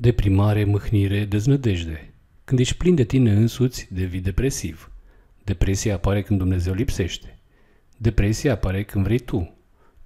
deprimare, mâhnire, deznădejde. Când ești plin de tine însuți, devii depresiv. Depresia apare când Dumnezeu lipsește. Depresia apare când vrei tu.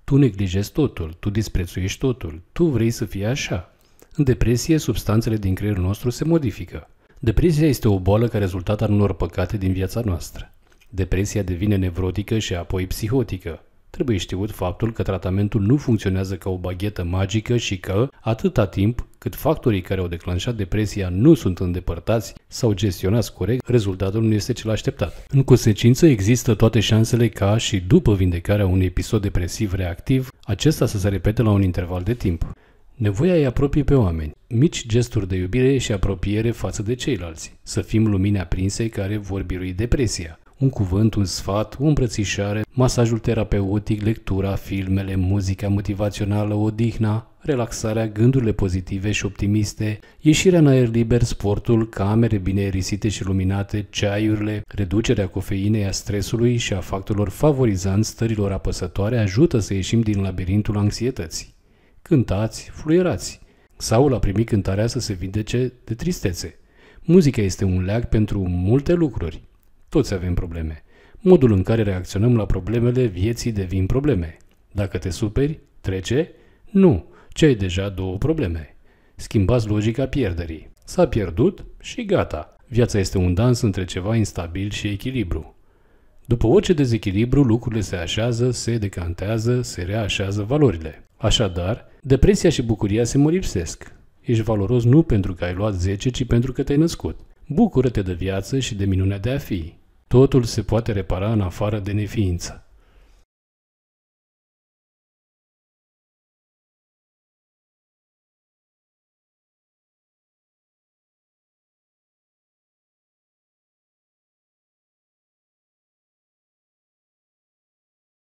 Tu neglijezi totul, tu disprețuiești totul, tu vrei să fie așa. În depresie, substanțele din creierul nostru se modifică. Depresia este o boală ca rezultat al unor păcate din viața noastră. Depresia devine nevrotică și apoi psihotică. Trebuie știut faptul că tratamentul nu funcționează ca o baghetă magică și că, atâta timp cât factorii care au declanșat depresia nu sunt îndepărtați sau gestionați corect, rezultatul nu este cel așteptat. În consecință, există toate șansele ca și după vindecarea unui episod depresiv reactiv, acesta să se repete la un interval de timp. Nevoia îi apropie pe oameni. Mici gesturi de iubire și apropiere față de ceilalți. Să fim lumini aprinse care vor birui depresia un cuvânt, un sfat, o îmbrățișare, masajul terapeutic, lectura, filmele, muzica motivațională, odihna, relaxarea, gândurile pozitive și optimiste, ieșirea în aer liber, sportul, camere bine erisite și luminate, ceaiurile, reducerea cofeinei, a stresului și a factorilor favorizanți stărilor apăsătoare ajută să ieșim din labirintul anxietății. Cântați, fluierați. Saul a primit cântarea să se vindece de tristețe. Muzica este un leac pentru multe lucruri. Toți avem probleme. Modul în care reacționăm la problemele vieții devin probleme. Dacă te superi, trece? Nu, ce ai deja două probleme. Schimbați logica pierderii. S-a pierdut și gata. Viața este un dans între ceva instabil și echilibru. După orice dezechilibru, lucrurile se așează, se decantează, se reașează valorile. Așadar, depresia și bucuria se molipsesc. Ești valoros nu pentru că ai luat 10, ci pentru că te-ai născut. Bucură-te de viață și de minunea de a fi. Totul se poate repara în afară de neființă.